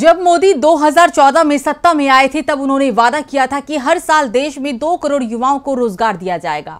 जब मोदी 2014 में सत्ता में आए थे तब उन्होंने वादा किया था कि हर साल देश में दो करोड़ युवाओं को रोजगार दिया जाएगा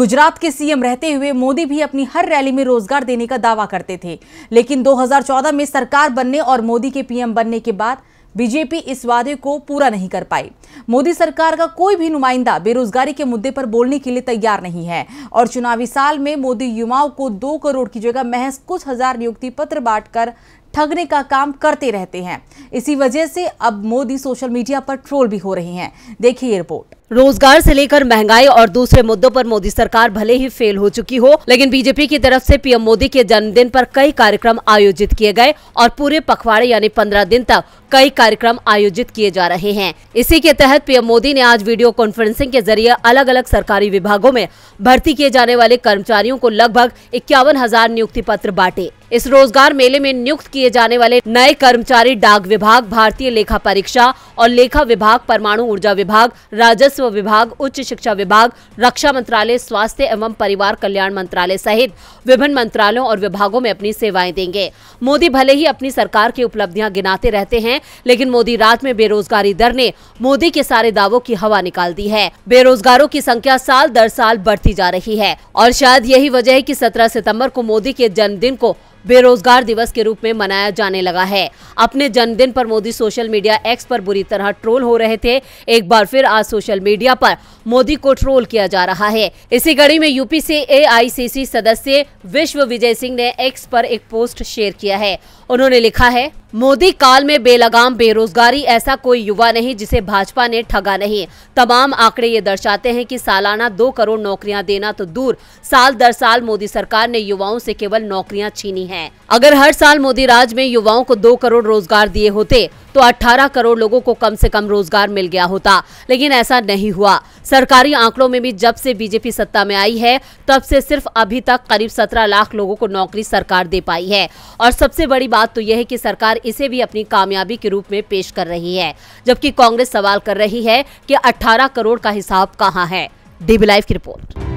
गुजरात के सीएम रहते हुए मोदी भी अपनी हर रैली में रोजगार देने का दावा करते थे लेकिन 2014 में सरकार बनने और मोदी के पीएम बनने के बाद बीजेपी इस वादे को पूरा नहीं कर पाई मोदी सरकार का कोई भी नुमाइंदा बेरोजगारी के मुद्दे पर बोलने के लिए तैयार नहीं है और चुनावी साल में मोदी युवाओं को दो करोड़ की जगह महज कुछ हजार नियुक्ति पत्र बांटकर ठगने का काम करते रहते हैं इसी वजह से अब मोदी सोशल मीडिया पर ट्रोल भी हो रहे हैं देखिए रिपोर्ट रोजगार से लेकर महंगाई और दूसरे मुद्दों पर मोदी सरकार भले ही फेल हो चुकी हो लेकिन बीजेपी की तरफ से पीएम मोदी के जन्मदिन पर कई कार्यक्रम आयोजित किए गए और पूरे पखवाड़े यानी पंद्रह दिन तक कई कार्यक्रम आयोजित किए जा रहे हैं इसी के तहत पीएम मोदी ने आज वीडियो कॉन्फ्रेंसिंग के जरिए अलग अलग सरकारी विभागों में भर्ती किए जाने वाले कर्मचारियों को लगभग इक्यावन हजार नियुक्ति पत्र बांटे इस रोजगार मेले में नियुक्त किए जाने वाले नए कर्मचारी डाक विभाग भारतीय लेखा परीक्षा और लेखा विभाग परमाणु ऊर्जा विभाग राजस्व विभाग उच्च शिक्षा विभाग रक्षा मंत्रालय स्वास्थ्य एवं परिवार कल्याण मंत्रालय सहित विभिन्न मंत्रालयों और विभागों में अपनी सेवाएं देंगे मोदी भले ही अपनी सरकार की उपलब्धियां गिनाते रहते हैं लेकिन मोदी राज में बेरोजगारी दर ने मोदी के सारे दावों की हवा निकाल दी है बेरोजगारों की संख्या साल दर साल बढ़ती जा रही है और शायद यही वजह है की सत्रह सितम्बर को मोदी के जन्मदिन को बेरोजगार दिवस के रूप में मनाया जाने लगा है अपने जन्मदिन पर मोदी सोशल मीडिया एक्स पर बुरी तरह ट्रोल हो रहे थे एक बार फिर आज सोशल मीडिया पर मोदी को ट्रोल किया जा रहा है इसी कड़ी में यूपी से एआईसीसी सदस्य विश्व विजय सिंह ने एक्स पर एक पोस्ट शेयर किया है उन्होंने लिखा है मोदी काल में बेलगाम बेरोजगारी ऐसा कोई युवा नहीं जिसे भाजपा ने ठगा नहीं तमाम आंकड़े ये दर्शाते हैं कि सालाना दो करोड़ नौकरियां देना तो दूर साल दर साल मोदी सरकार ने युवाओं से केवल नौकरियां छीनी हैं अगर हर साल मोदी राज में युवाओं को दो करोड़ रोजगार दिए होते तो 18 करोड़ लोगों को कम से कम रोजगार मिल गया होता लेकिन ऐसा नहीं हुआ सरकारी आंकड़ों में भी जब से बीजेपी सत्ता में आई है तब से सिर्फ अभी तक करीब 17 लाख लोगों को नौकरी सरकार दे पाई है और सबसे बड़ी बात तो यह है कि सरकार इसे भी अपनी कामयाबी के रूप में पेश कर रही है जबकि कांग्रेस सवाल कर रही है कि 18 करोड़ का हिसाब कहां है डीबी लाइव की रिपोर्ट